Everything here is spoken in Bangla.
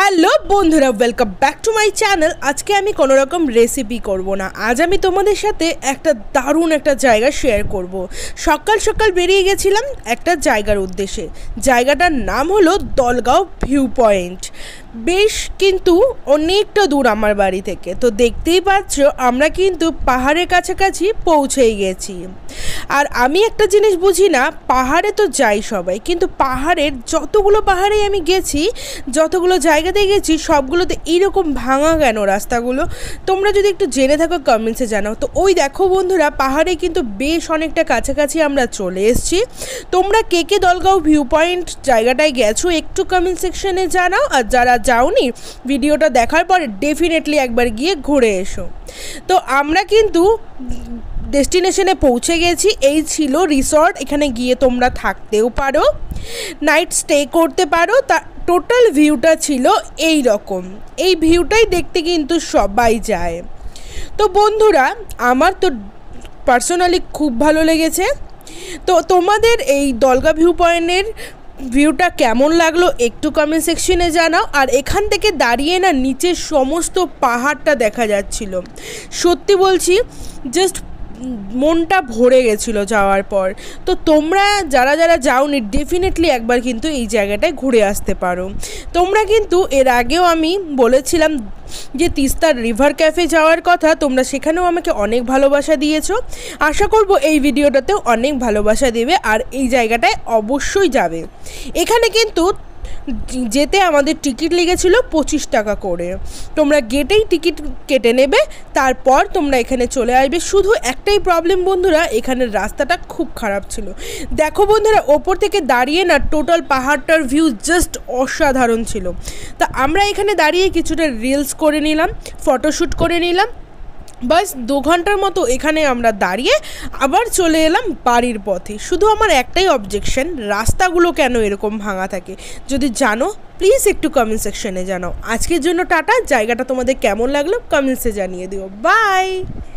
হ্যালো বন্ধুরা welcome back to my channel আজকে আমি কোনো রকম রেসিপি করব না আজ আমি তোমাদের সাথে একটা দারুণ একটা জায়গা শেয়ার করব। সকাল সকাল বেরিয়ে গেছিলাম একটা জায়গার উদ্দেশ্যে জায়গাটার নাম হলো দলগাঁও ভিউ পয়েন্ট বেশ কিন্তু অনেকটা দূর আমার বাড়ি থেকে তো দেখতেই পাচ্ছ আমরা কিন্তু পাহাড়ের কাছাকাছি পৌঁছেই গেছি আর আমি একটা জিনিস বুঝি না পাহাড়ে তো যাই সবাই কিন্তু পাহাড়ের যতগুলো পাহাড়ে আমি গেছি যতগুলো জায়গাতে গেছি সবগুলোতে এইরকম ভাঙা কেন রাস্তাগুলো তোমরা যদি একটু জেনে থাকো কমেন্টসে জানাও তো ওই দেখো বন্ধুরা পাহাড়ে কিন্তু বেশ অনেকটা কাছাকাছি আমরা চলে এসেছি তোমরা কে কে দলগাঁও ভিউ পয়েন্ট জায়গাটায় গেছো একটু কমেন্ট সেকশনে জানাও আর যারা যাওনি ভিডিওটা দেখার পরে ডেফিনেটলি একবার গিয়ে ঘুরে এসো তো আমরা কিন্তু ডেস্টিনেশনে পৌঁছে গেছি এই ছিল রিসর্ট এখানে গিয়ে তোমরা থাকতেও পারো নাইট স্টে করতে পারো তা টোটাল ভিউটা ছিল এই রকম এই ভিউটাই দেখতে কিন্তু সবাই যায় তো বন্ধুরা আমার তো পার্সোনালি খুব ভালো লেগেছে তো তোমাদের এই দলগা ভিউ পয়েন্টের ভিউটা কেমন লাগলো একটু কমেন্ট সেকশনে জানাও আর এখান থেকে দাঁড়িয়ে না নিচের সমস্ত পাহাড়টা দেখা যাচ্ছিল সত্যি বলছি জাস্ট মনটা ভরে গেছিলো যাওয়ার পর তো তোমরা যারা যারা যাওনি ডেফিনেটলি একবার কিন্তু এই জায়গাটায় ঘুরে আসতে পারো তোমরা কিন্তু এর আগেও আমি বলেছিলাম যে তিস্তার রিভার ক্যাফে যাওয়ার কথা তোমরা সেখানেও আমাকে অনেক ভালোবাসা দিয়েছো আশা করব এই ভিডিওটাতেও অনেক ভালোবাসা দেবে আর এই জায়গাটায় অবশ্যই যাবে এখানে কিন্তু যেতে আমাদের টিকিট লেগেছিল পঁচিশ টাকা করে তোমরা গেটেই টিকিট কেটে নেবে তারপর তোমরা এখানে চলে আসবে শুধু একটাই প্রবলেম বন্ধুরা এখানের রাস্তাটা খুব খারাপ ছিল দেখো বন্ধুরা ওপর থেকে দাঁড়িয়ে না টোটাল পাহাড়টার ভিউ জাস্ট অসাধারণ ছিল তা আমরা এখানে দাঁড়িয়ে কিছুটা রিলস করে নিলাম ফটোশ্যুট করে নিলাম বাস দু ঘন্টার মতো এখানে আমরা দাঁড়িয়ে আবার চলে এলাম বাড়ির পথে শুধু আমার একটাই অবজেকশন রাস্তাগুলো কেন এরকম ভাঙা থাকে যদি জানো প্লিজ একটু কমেন্ট সেকশনে জানাও আজকের জন্য টাটা জায়গাটা তোমাদের কেমন লাগলো কমেন্টসে জানিয়ে দিও বাই